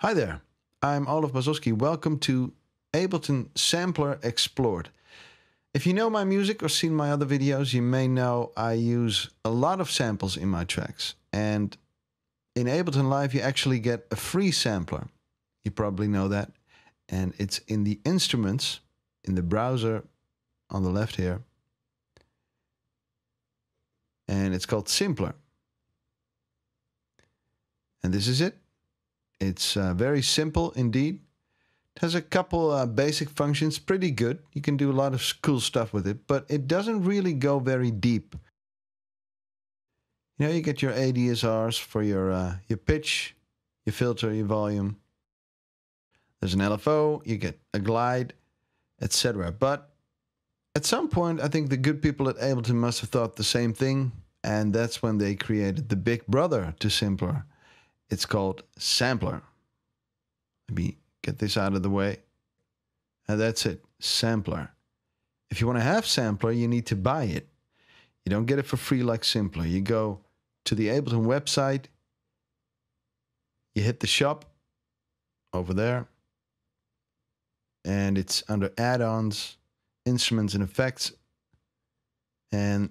Hi there, I'm Olaf Bazowski. Welcome to Ableton Sampler Explored. If you know my music or seen my other videos, you may know I use a lot of samples in my tracks. And in Ableton Live, you actually get a free sampler. You probably know that. And it's in the instruments, in the browser on the left here. And it's called Simpler. And this is it. It's uh, very simple indeed. It has a couple uh, basic functions, pretty good. You can do a lot of cool stuff with it, but it doesn't really go very deep. You know, you get your ADSRs for your uh, your pitch, your filter, your volume. There's an LFO, you get a glide, etc. But at some point, I think the good people at Ableton must have thought the same thing, and that's when they created the Big Brother to Simpler. It's called Sampler. Let me get this out of the way. And that's it, Sampler. If you want to have Sampler, you need to buy it. You don't get it for free like Simpler. You go to the Ableton website, you hit the shop over there, and it's under add ons, instruments, and effects. And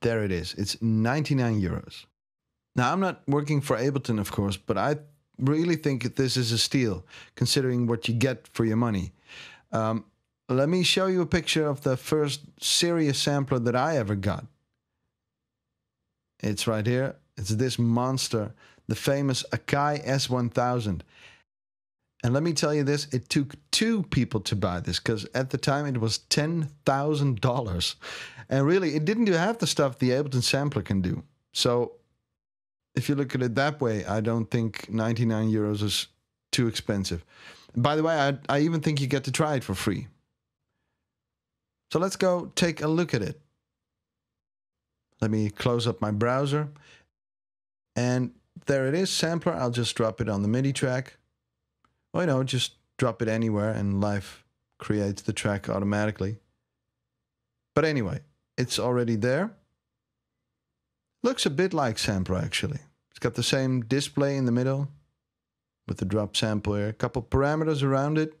there it is. It's 99 euros. Now, I'm not working for Ableton, of course, but I really think that this is a steal, considering what you get for your money. Um, let me show you a picture of the first serious sampler that I ever got. It's right here. It's this monster, the famous Akai S1000. And let me tell you this, it took two people to buy this because at the time it was $10,000. And really, it didn't do half the stuff the Ableton sampler can do. So if you look at it that way, I don't think 99 euros is too expensive. By the way, I, I even think you get to try it for free. So let's go take a look at it. Let me close up my browser. And there it is, sampler. I'll just drop it on the MIDI track. Or, you know, just drop it anywhere and Life creates the track automatically. But anyway, it's already there. Looks a bit like Sampler actually. It's got the same display in the middle with the drop sample here, a couple parameters around it,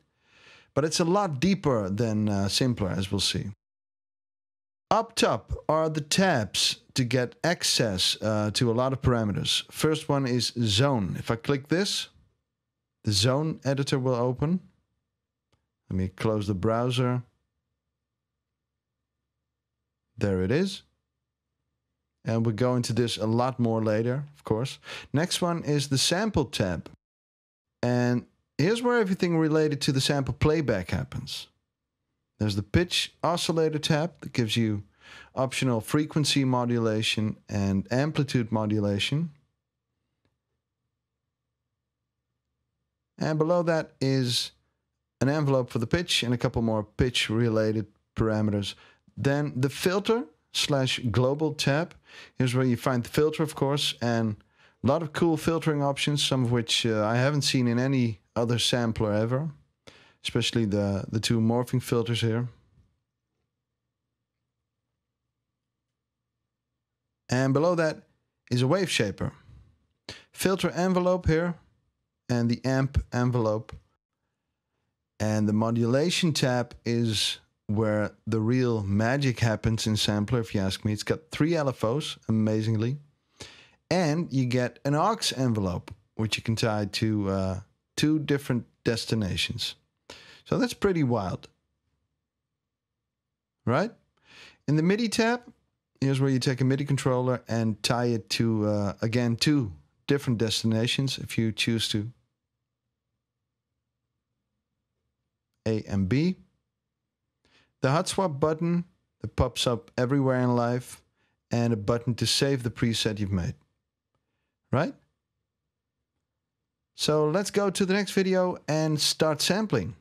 but it's a lot deeper than uh, simpler, as we'll see. Up top are the tabs to get access uh, to a lot of parameters. First one is zone. If I click this, the zone editor will open. Let me close the browser. There it is. And we'll go into this a lot more later, of course. Next one is the sample tab. And here's where everything related to the sample playback happens. There's the pitch oscillator tab that gives you optional frequency modulation and amplitude modulation. And below that is an envelope for the pitch and a couple more pitch related parameters. Then the filter slash global tab. Here's where you find the filter, of course, and a lot of cool filtering options, some of which uh, I haven't seen in any other sampler ever, especially the, the two morphing filters here. And below that is a wave shaper. Filter envelope here, and the amp envelope. And the modulation tab is where the real magic happens in Sampler, if you ask me. It's got three LFOs, amazingly. And you get an aux envelope, which you can tie to uh, two different destinations. So that's pretty wild. Right? In the MIDI tab, here's where you take a MIDI controller and tie it to, uh, again, two different destinations if you choose to. A and B. The hot swap button that pops up everywhere in life and a button to save the preset you've made. Right? So let's go to the next video and start sampling.